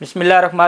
बसमिलीम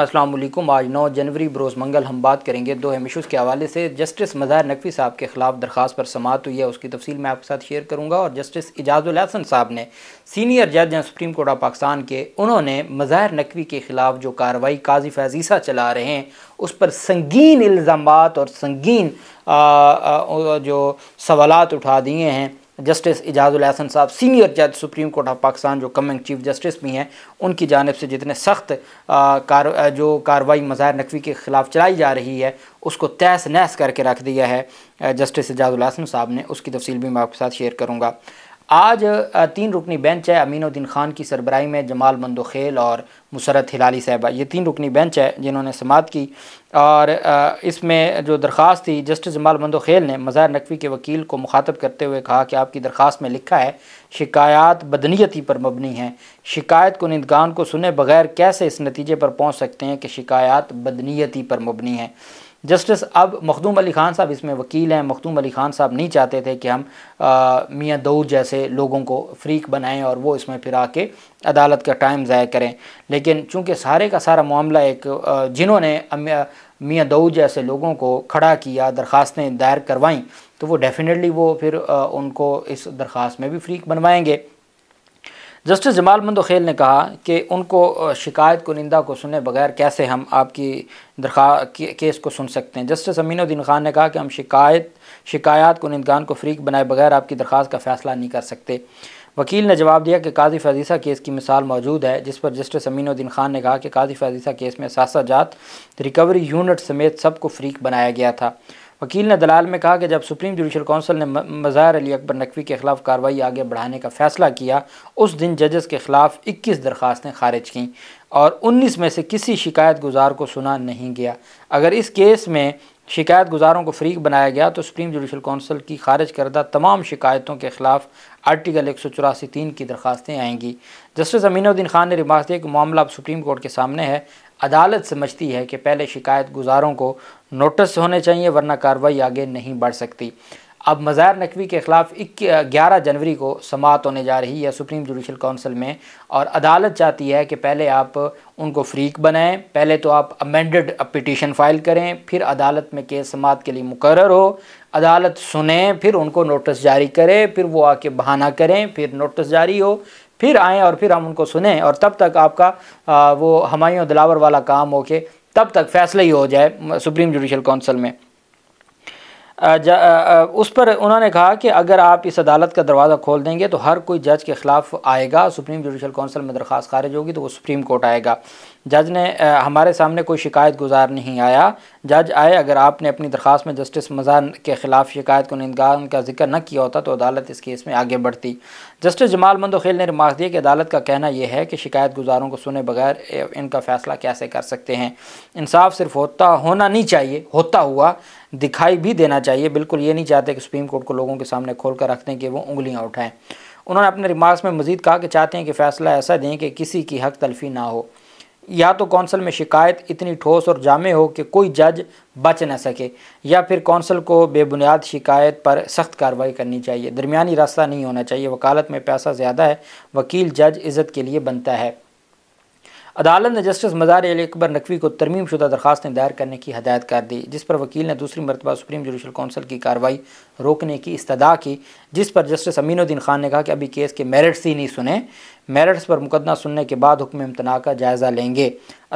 अल्लाम आज नौ जनवरी बरोज़ मंगल हम बात करेंगे दो हमिशुज़ के हवाले से जस्टिस मज़ार नकवी साहब के ख़िलाफ़ दरख्वास्त पर समात हुई है उसकी तफसील मैं आपके साथ शेयर करूँगा और जस्टिस एजाज़ुलहसन साहब ने सीनियर जज हैं सुप्रीम कोर्ट ऑफ पाकिस्तान के उन्होंने मजहर नकवी के ख़िलाफ़ जो कार्रवाई काजी फजीसा चला रहे हैं उस पर संगीन इल्ज़ाम और संगीन आ, आ, जो सवालत उठा दिए हैं जस्टिस इजाज़ुल अहसन साहब सीनियर जज सुप्रीम कोर्ट ऑफ पाकिस्तान जो कमिंग चीफ जस्टिस भी हैं उनकी जानब से जितने सख्त कार जो कार्रवाई मज़ाहिर नकवी के ख़िलाफ़ चलाई जा रही है उसको तहस नहस करके रख दिया है जस्टिस इजाज़ुल अहसन साहब ने उसकी तफसील भी मैं आपके साथ शेयर करूँगा आज तीन रुकनी बेंच है अमीनुद्दीन खान की सरबराही में जमाल मंदोखेल और मुसरत हिलाली साहबा ये तीन रुकनी बेंच है जिन्होंने समात की और इसमें जो दरख्वास्त थी जस्टिस जमाल मंदोखेल ने मज़ार नकवी के वकील को मुखातब करते हुए कहा कि आपकी दरख्वास्त में लिखा है शिकायत बदनीयती पर मबनी है शिकायत को निंदगान को सुने बगैर कैसे इस नतीजे पर पहुँच सकते हैं कि शिकायत बदनीयती पर मबनी है जस्टिस अब मखदूम अली खान साहब इसमें वकील हैं मखदूम अली खान साहब नहीं चाहते थे कि हम मियाँ दौर जैसे लोगों को फ्रीक बनाएं और वो इसमें फिर आके अदालत का टाइम ज़ाय करें लेकिन चूँकि सारे का सारा मामला एक जिन्होंने मियाँ दऊ जैसे लोगों को खड़ा किया दरख्वास्तें दायर करवाईं तो वो डेफ़िनेटली वो फिर उनको इस दरख्वास्त में भी फ्रीक बनवाएँगे जस्टिस जमाल मंदोखेल ने कहा कि उनको शिकायत को निंदा को सुने बगैर कैसे हम आपकी दरखा केस को सुन सकते हैं जस्टिस अमीनुद्दीन खान ने कहा कि हम शिकायत शिकायत को निंदगान को फ्रीक बनाए बगैर आपकी दरख्वास्त का फ़ैसला नहीं कर सकते वकील ने जवाब दिया कि काजी फैजीसा केस की मिसाल मौजूद है जिस पर जस्टिस अमीनुद्दीन खान ने कहा कि काजी फैजीसा केस में जात रिकवरी यूनिट समेत सबको फ्रीक बनाया गया था वकील ने दलाल में कहा कि जब सुप्रीम जुडिशल काउंसिल ने मज़ाहर अली अकबर नकवी के खिलाफ कार्रवाई आगे बढ़ाने का फैसला किया उस दिन जजेस के खिलाफ इक्कीस दरख्वास्तें खारिज कं और उन्नीस में से किसी शिकायत गुजार को सुना नहीं गया अगर इस केस में शिकायत गुजारों को फ्रीक बनाया गया तो सुप्रीम जुडिशल कौंसिल की खारिज करदा तमाम शिकायतों के खिलाफ आर्टिकल एक सौ चौरासी तीन की दरखास्तें आएंगी जस्टिस अमीनुद्दीन खान ने रिमार्क दिया कि मामला अब सुप्रीम कोर्ट के सामने है अदालत समझती है कि पहले शिकायत गुजारों को नोटिस होने चाहिए वरना कार्रवाई आगे नहीं बढ़ सकती अब मज़ार नकवी के ख़िलाफ़ ग्यारह जनवरी को समाप्त होने जा रही है सुप्रीम जुडिशल काउंसिल में और अदालत चाहती है कि पहले आप उनको फ्रीक बनाएं पहले तो आप अमेंडेड पिटीशन फ़ाइल करें फिर अदालत में केस समात के लिए मुकर हो अदालत सुने फिर उनको नोटिस जारी करें फिर वो आके बहाना करें फिर नोटिस जारी हो फिर आएँ और फिर हम उनको सुने और तब तक आपका वो हमायों दिलावर वाला काम हो के तब तक फैसला ही हो जाए सुप्रीम जुडिशल काउंसिल में उस पर उन्होंने कहा कि अगर आप इस अदालत का दरवाज़ा खोल देंगे तो हर कोई जज के ख़िलाफ़ आएगा सुप्रीम जुडिशल काउंसिल में दरख्वास्त खारिज होगी तो वो सुप्रीम कोर्ट आएगा जज ने हमारे सामने कोई शिकायत गुजार नहीं आया जज आए अगर आपने अपनी दरख्वास्त में जस्टिस मजान के ख़िलाफ़ शिकायत को निंदगान का जिक्र न किया होता तो अदालत इस केस में आगे बढ़ती जस्टिस जमाल मंदोखेल ने रिमार्क दिया कि अदालत का कहना यह है कि शिकायत गुजारों को सुने बगैर इनका फ़ैसला कैसे कर सकते हैं इंसाफ सिर्फ होता होना नहीं चाहिए होता हुआ दिखाई भी देना चाहिए बिल्कुल ये नहीं चाहते कि सुप्रीम कोर्ट को लोगों के सामने खोल कर रख दें कि वो उंगलियाँ उठाएँ उन्होंने अपने रिमार्क्स में मजीद कहा कि चाहते हैं कि फ़ैसला ऐसा दें कि किसी की हक तलफी ना हो या तो कौंसल में शिकायत इतनी ठोस और जामे हो कि कोई जज बच न सके या फिर कौंसल को बेबुनियाद शिकायत पर सख्त कार्रवाई करनी चाहिए दरमियानी रास्ता नहीं होना चाहिए वकालत में पैसा ज़्यादा है वकील जज इज़्ज़त के लिए बनता है अदालत ने जस्टिस मज़ार अली अकबर नकवी को तरमीम शुदा दरखास्तें दायर करने की हदायत कर दी जिस पर वकील ने दूसरी मरतबा सुप्रीम जुडिशल कौंसिल की कार्रवाई रोकने की इस्तः की जिस पर जस्टिस अमीनुद्दीन खान ने कहा कि अभी केस के मेरिट्स ही नहीं सुने मेरिट्स पर मुकदमा सुनने के बाद हुक्म इम्तना का जायज़ा लेंगे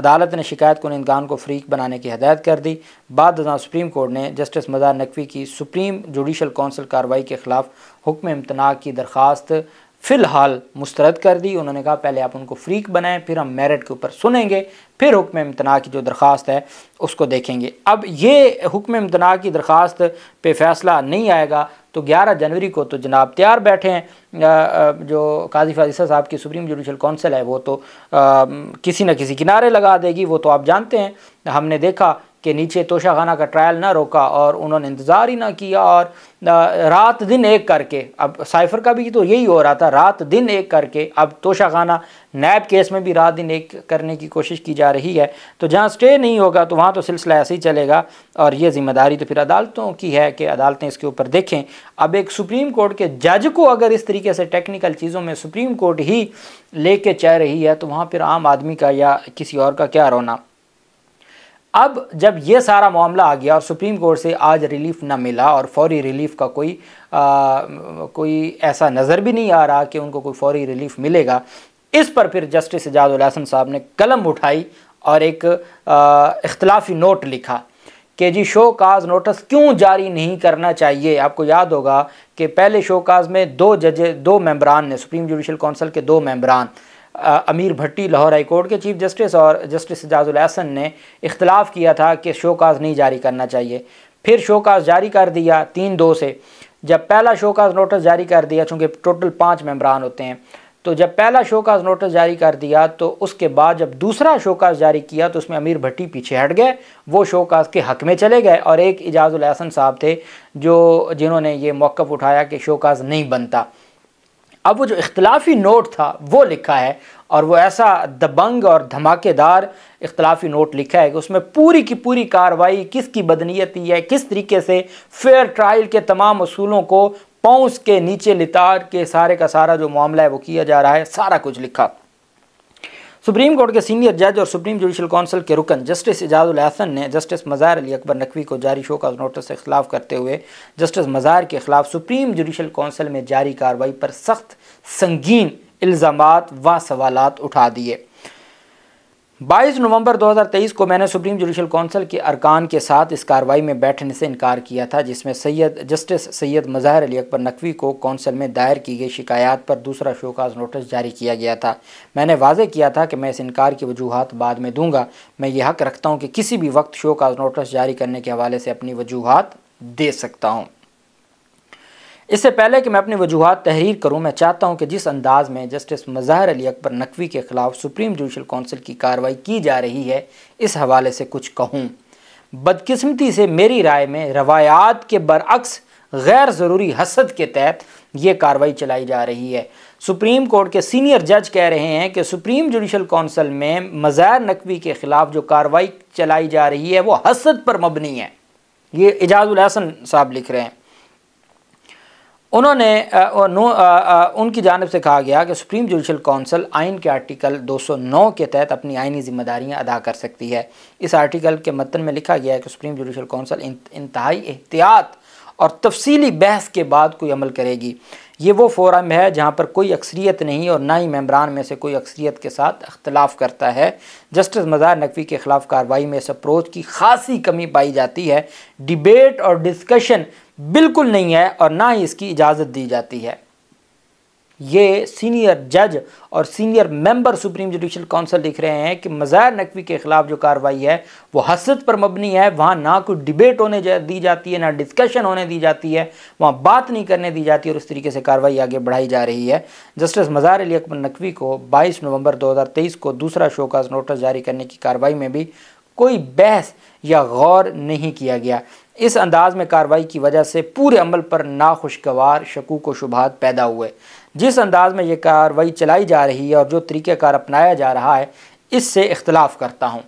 अदालत ने शिकायत कुनंदगान को फ्रीक बनाने की हदायत कर दी बाद सुप्रीम कोर्ट ने जस्टिस मज़ार नकवी की सुप्रीम जुडिशल कौंसिल कार्रवाई के ख़िलाफ़ हुक्म इम्तना की दरख्वास्त फ़िलहाल मुस्तरद कर दी उन्होंने कहा पहले आप उनको फ्रीक बनाएं फिर हम मेरिट के ऊपर सुनेंगे फिर हुक्म इम्तना की जो दरख्वास्त है उसको देखेंगे अब ये हुक्म इम्तना की दरख्वास्त पे फैसला नहीं आएगा तो 11 जनवरी को तो जनाब तैयार बैठे हैं जो काजी फाजिसा साहब की सुप्रीम जुडिशल काउंसिल है वो तो किसी न किसी किनारे लगा देगी वो तो आप जानते हैं हमने देखा के नीचे तोशाखाना का ट्रायल ना रोका और उन्होंने इंतज़ार ही ना किया और रात दिन एक करके अब साइफर का भी तो यही हो रहा था रात दिन एक करके अब तोशाखाना नैब केस में भी रात दिन एक करने की कोशिश की जा रही है तो जहाँ स्टे नहीं होगा तो वहाँ तो सिलसिला ऐसे ही चलेगा और ये जिम्मेदारी तो फिर अदालतों की है कि अदालतें इसके ऊपर देखें अब एक सुप्रीम कोर्ट के जज को अगर इस तरीके से टेक्निकल चीज़ों में सुप्रीम कोर्ट ही ले कर चल रही है तो वहाँ फिर आम आदमी का या किसी और का क्या रोना अब जब ये सारा मामला आ गया और सुप्रीम कोर्ट से आज रिलीफ ना मिला और फौरी रिलीफ का कोई आ, कोई ऐसा नज़र भी नहीं आ रहा कि उनको कोई फौरी रिलीफ मिलेगा इस पर फिर जस्टिस एजाज उलहसन साहब ने कलम उठाई और एक इख्तलाफी नोट लिखा कि जी शो काज नोटिस क्यों जारी नहीं करना चाहिए आपको याद होगा कि पहले शो काज में दो जजे दो मेम्बरान ने सुप्रीम जुडिशल काउंसिल के दो मेम्बरान अमीर भट्टी लाहौर हाई कोर्ट के चीफ जस्टिस और जस्टिस एजाजुल अहसन ने इख्तलाफ किया था कि शो काज नहीं जारी करना चाहिए फिर शो काज जारी कर दिया तीन दो से जब पहला शो काज नोटिस जारी कर दिया चूँकि टोटल पाँच मेम्बरान होते हैं तो जब पहला शो काज नोटिस जारी कर दिया तो उसके बाद जब दूसरा शो काज जारी किया तो उसमें अमीर भट्टी पीछे हट गए वो शो काज के हक में चले गए और एक एजाजुल अहसन साहब थे जो जिन्होंने ये मौक़ उठाया कि शो काज नहीं बनता अब वो जो इख्तलाफी नोट था वो लिखा है और वो ऐसा दबंग और धमाकेदार इख्तलाफी नोट लिखा है कि उसमें पूरी की पूरी कार्रवाई किसकी बदनीयती है किस तरीके से फेयर ट्रायल के तमाम असूलों को पौस के नीचे लितार के सारे का सारा जो मामला है वो किया जा रहा है सारा कुछ लिखा सुप्रीम कोर्ट के सीनियर जज और सुप्रीम जुडिशल काउंसिल के रुकन जस्टिस एजाजुल हसन ने जस्टिस मज़ार अली अकबर नकवी को जारी शो का नोटिस के खिलाफ करते हुए जस्टिस मज़ार के खिलाफ सुप्रीम जुडिशल काउंसिल में जारी कार्रवाई पर सख्त संगीन इल्ज़ाम व सवाल उठा दिए 22 नवंबर 2023 को मैंने सुप्रीम जुडिशल काउंसिल के अरकान के साथ इस कार्रवाई में बैठने से इनकार किया था जिसमें सैयद जस्टिस सैयद मज़ाहिर अली अकबर नकवी को कौंसिल में दायर की गई शिकायत पर दूसरा शोकाज नोटिस जारी किया गया था मैंने वाजह किया था कि मैं इस इनकार की वजूहत बाद में दूंगा मैं ये हक रखता हूँ कि किसी भी वक्त शोकाज नोटिस जारी करने के हवाले से अपनी वजूहत दे सकता हूँ इससे पहले कि मैं अपनी वजूहत तहरीर करूं मैं चाहता हूं कि जिस अंदाज में जस्टिस मज़ाहर अली अकबर नकवी के ख़िलाफ़ सुप्रीम जुडिशल कौंसिल की कार्रवाई की जा रही है इस हवाले से कुछ कहूं बदकिस्मती से मेरी राय में रवायात के बरअक्स गैर ज़रूरी हसद के तहत ये कार्रवाई चलाई जा रही है सुप्रीम कोर्ट के सीनियर जज कह रहे हैं कि सुप्रीम जुडिशल कौंसिल में मज़ाहर नकवी के ख़िलाफ़ जो कार्रवाई चलाई जा रही है वो हसद पर मबनी है ये एजाजुल हसन साहब लिख रहे हैं उन्होंने उनकी जानब से कहा गया कि सुप्रीम जुडिशल कौंसल आइन के आर्टिकल 209 के तहत अपनी आइनी जिम्मेदारियां अदा कर सकती है इस आर्टिकल के मतन में लिखा गया है कि सुप्रीम जुडिशल कौंसल इंतहाई एहतियात और तफसीली बहस के बाद कोई अमल करेगी ये वो फोरम है जहाँ पर कोई अक्सरीत नहीं और ना ही मेम्बरान में से कोई अक्सरीत के साथ अख्तिलाफ़ करता है जस्टिस मज़ार नकवी के ख़िलाफ़ कार्रवाई में इस अप्रोच की खासी कमी पाई जाती है डिबेट और डिस्कशन बिल्कुल नहीं है और ना ही इसकी इजाज़त दी जाती है ये सीनियर जज और senior member supreme judicial council लिख रहे हैं कि मज़ार नकवी के ख़िलाफ़ जो कार्रवाई है वो हसरत पर मबनी है वहाँ ना कोई डिबेट होने जा, दी जाती है ना डिस्कशन होने दी जाती है वहाँ बात नहीं करने दी जाती और उस तरीके से कार्रवाई आगे बढ़ाई जा रही है जस्टिस मज़ार अली अकबर नकवी को बाईस नवंबर दो को दूसरा शोकाज नोटिस जारी करने की कार्रवाई में भी कोई बहस या गौर नहीं किया गया इस अंदाज में कार्रवाई की वजह से पूरे अमल पर नाखुशगवार शकूक व शुभात पैदा हुए जिस अंदाज में ये कार्रवाई चलाई जा रही है और जो तरीक़ार अपनाया जा रहा है इससे इख्तलाफ करता हूँ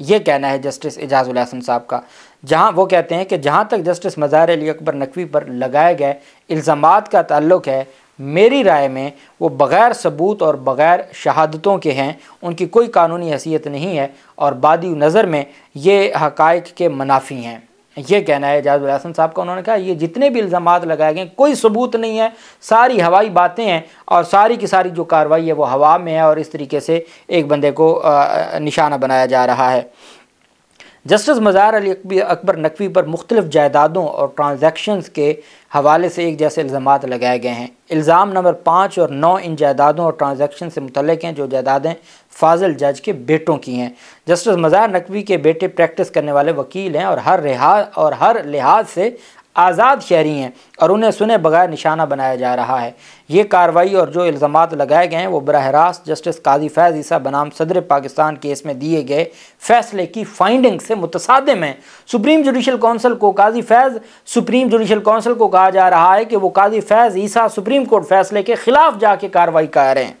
ये कहना है जस्टिस एजाज़ुलहसन साहब का जहाँ वो कहते हैं कि जहाँ तक जस्टिस मज़ार अली अकबर नकवी पर लगाए गए इल्ज़ाम का ताल्लुक है मेरी राय में वो बग़ैर सबूत और बग़ैर शहादतों के हैं उनकी कोई कानूनी हैसियत नहीं है और बादी नज़र में ये हक़ के मनाफी हैं ये कहना है एजाज उलहसन साहब का उन्होंने कहा ये जितने भी इल्ज़ाम लगाए गए कोई सबूत नहीं है सारी हवाई बातें हैं और सारी की सारी जो कार्रवाई है वो हवा में है और इस तरीके से एक बंदे को निशाना बनाया जा रहा है जस्टिस मज़ार अली अकबर नकवी पर मुख्तलिफ जायदादों और ट्रांज़ेक्शन के हवाले से एक जैसे इल्ज़ाम लगाए गए हैं इल्ज़ाम नंबर पाँच और नौ इन जायदादों और ट्रांजेक्शन से मुतलक हैं जो जायदादें फाजिल जज के बेटों की हैं जस्टिस मज़ार नकवी के बेटे प्रैक्टिस करने वाले वकील हैं और हर रिहा और हर लिहाज से आज़ाद शहरी हैं और उन्हें सुने बगैर निशाना बनाया जा रहा है ये कार्रवाई और जो इल्ज़ाम लगाए गए हैं वो बरह रास्त जस्टिस काजी फैज़ ईसा बनाम सदर पाकिस्तान केस में दिए गए फैसले की फाइंडिंग से मुतसादम हैं सुप्रीम जुडिशल कौंसिल को Qazi Faez supreme judicial council को कहा जा रहा है कि वो काजी फैज़ ईसा सुप्रीम कोर्ट फैसले के ख़िलाफ़ जाके कार्रवाई कर रहे हैं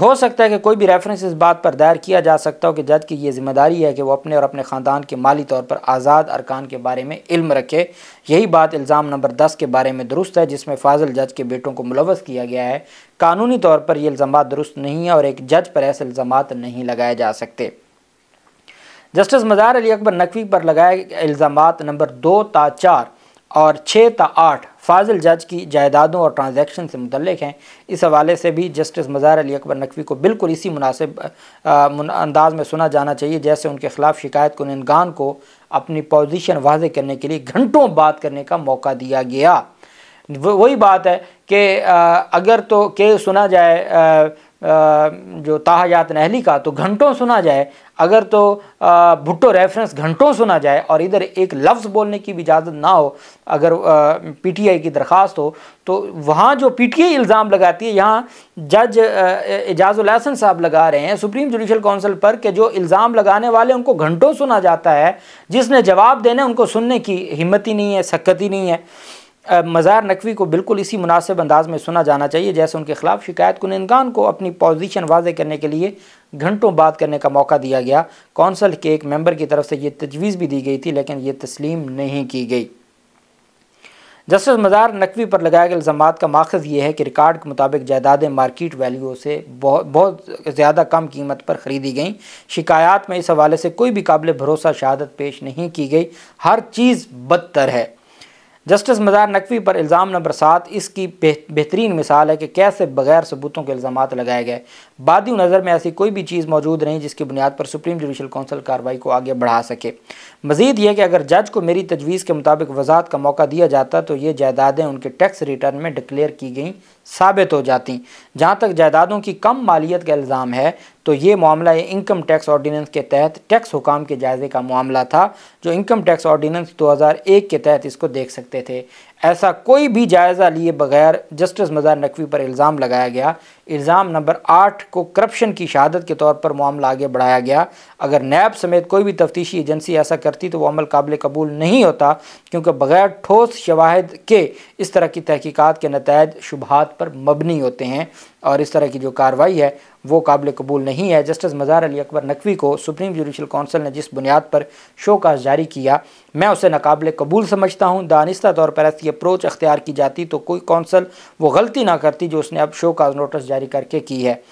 हो सकता है कि कोई भी रेफरेंस इस बात पर दायर किया जा सकता हो कि जज की ये जिम्मेदारी है कि वो अपने और अपने ख़ानदान के माली तौर पर आज़ाद अरकान के बारे में इल्म रखे यही बात इल्ज़ाम नंबर दस के बारे में दुरुस्त है जिसमें फाजिल जज के बेटों को मुलवस किया गया है कानूनी तौर पर यह इल्ज़ाम दुरुस्त नहीं है और एक जज पर ऐसे इल्ज़ाम नहीं लगाए जा सकते जस्टिस मज़ार अली अकबर नकवी पर लगाए इल्ज़ाम नंबर दो ता चार और छः ता आठ फाजिल जज की जायदादों और ट्रांज़ेक्शन से मुतलक हैं इस हवाले से भी जस्टिस मज़ार अली अकबर नकवी को बिल्कुल इसी मुनासिब अंदाज में सुना जाना चाहिए जैसे उनके ख़िलाफ़ शिकायत कुनगान को अपनी पोजिशन वाज करने के लिए घंटों बात करने का मौका दिया गया वही बात है कि अगर तो के सुना जाए जो ताहयात नहली का तो घंटों सुना जाए अगर तो भुट्टो रेफरेंस घंटों सुना जाए और इधर एक लफ्ज़ बोलने की भी इजाज़त ना हो अगर पीटीआई की दरख्वास्त हो तो वहाँ जो पीटीआई इल्ज़ाम लगाती है यहाँ जज एजाज़ुलहसन साहब लगा रहे हैं सुप्रीम जुडिशल काउंसिल पर कि जो इल्ज़ाम लगाने वाले उनको घंटों सुना जाता है जिसने जवाब देने उनको सुनने की हिम्मत ही नहीं है सक्कत ही नहीं है मज़ार नकवी को बिल्कुल इसी मुनासिब अंदाज में सुना जाना चाहिए जैसे उनके खिलाफ शिकायत कुनंदगान को अपनी पोजीशन वाजे करने के लिए घंटों बात करने का मौका दिया गया कौंसल के एक मेंबर की तरफ से ये तजवीज़ भी दी गई थी लेकिन ये तस्लीम नहीं की गई जस्टिस मज़ार नकवी पर लगाए गए इल्ज़ाम का माखज़ ये है कि रिकॉर्ड के मुताबिक जायदादें मार्केट वैल्यू से बहुत बहुत ज़्यादा कम कीमत पर ख़रीदी गईं शिकायत में इस हवाले से कोई भी काबिल भरोसा शहादत पेश नहीं की गई हर चीज़ बदतर है जस्टिस मज़ार नकवी पर इल्ज़ाम नंबर सात इसकी बेहतरीन मिसाल है कि कैसे बगैर सबूतों के इल्ज़ाम लगाए गए बादी नज़र में ऐसी कोई भी चीज़ मौजूद नहीं जिसकी बुनियाद पर सुप्रीम जुडिशल कौंसिल कार्रवाई को आगे बढ़ा सके मजीद यह कि अगर जज को मेरी तजवीज़ के मुताबिक वजात का मौका दिया जाता तो ये जायदादें उनके टैक्स रिटर्न में डिक्लेयर की गई साबित हो जाती जहाँ तक जायदादों की कम मालियत का इल्ज़ाम है तो ये मामला इनकम टैक्स ऑर्डीनेंस के तहत टैक्स हुकाम के जायजे का मामला था जो इनकम टैक्स ऑर्डीनेंस 2001 के तहत इसको देख सकते थे ऐसा कोई भी जायज़ा लिए बगैर जस्टिस मज़ार नकवी पर इल्ज़ाम लगाया गया इल्ज़ाम नंबर आठ को करप्शन की शहादत के तौर पर मामला आगे बढ़ाया गया अगर नैब समेत कोई भी तफ्तीशी एजेंसी ऐसा करती तो वह अमल काबिल कबूल नहीं होता क्योंकि बगैर ठोस शवाहद के इस तरह की तहकीक़ात के नतज शुबहत पर मबनी होते हैं और इस तरह की जो कार्रवाई है वो काबिल कबूल नहीं है जस्टिस मज़ार अली अकबर नकवी को सुप्रीम जुडिशल कौंसिल ने जिस बुनियाद पर शोकाज जारी किया मैं उसे नाकबिल कबूल समझता हूँ दानिस्ता तौर पर ऐसी अप्रोच अख्तियार की जाती तो कोई कौंसल वो गलती ना करती जो उसने अब शोकाज नोटिस जारी करके की है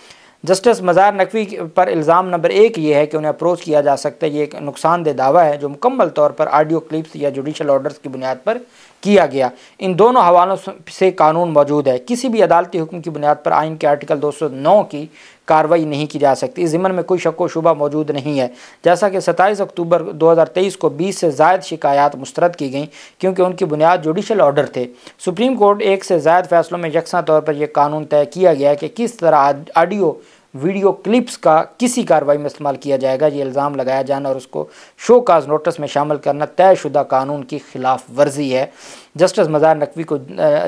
जस्टिस मज़ार नकवी पर इल्ज़ाम नंबर एक ये है कि उन्हें अप्रोच किया जा सकता है ये एक नुकसानदेह दावा है जो मुकम्मल तौर पर आडियो क्लिप्स या जुडिशल ऑर्डर्स की बुनियाद पर किया गया इन दोनों हवालों से कानून मौजूद है किसी भी अदालती हुक्म की बुनियाद पर आइन के आर्टिकल 209 की कार्रवाई नहीं की जा सकती इस ज़िम्मन में कोई शक व शुबा मौजूद नहीं है जैसा कि सत्ताईस अक्टूबर 2023 को 20 से जायद शिकायत मुस्रद की गई क्योंकि उनकी बुनियाद जुडिशल ऑर्डर थे सुप्रीम कोर्ट एक से जायद फैसलों में यकसा तौर पर यह कानून तय किया गया कि किस तरह ऑडियो वीडियो क्लिप्स का किसी कार्रवाई में इस्तेमाल किया जाएगा ये इल्ज़ाम लगाया जाना और उसको शो काज नोटिस में शामिल करना तयशुदा कानून की खिलाफ वर्जी है जस्टिस मज़ार नकवी को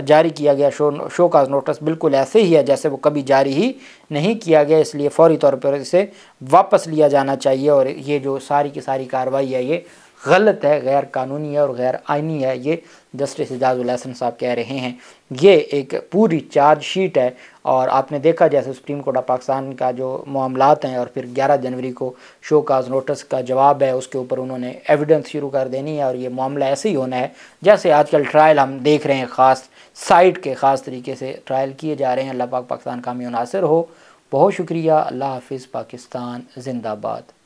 जारी किया गया शो शो काज नोटिस बिल्कुल ऐसे ही है जैसे वो कभी जारी ही नहीं किया गया इसलिए फौरी तौर पर इसे वापस लिया जाना चाहिए और ये जो सारी की सारी कार्रवाई है ये गलत है गैर कानूनी है और गैर आइनी है ये जस्टिस एजाजुलहसन साहब कह रहे हैं ये एक पूरी चार्ज शीट है और आपने देखा जैसे सुप्रीम कोर्ट ऑफ पाकिस्तान का जो मामलात हैं और फिर 11 जनवरी को शो काज नोटिस का जवाब है उसके ऊपर उन्होंने एविडेंस शुरू कर देनी है और ये मामला ऐसे ही होना है जैसे आजकल ट्रायल हम देख रहे हैं ख़ास साइट के ख़ास तरीके से ट्रायल किए जा रहे हैं अल्लाह पाक पाकिस्तान का हो बहुत शुक्रिया अल्लाह हाफिज़ पाकिस्तान जिंदाबाद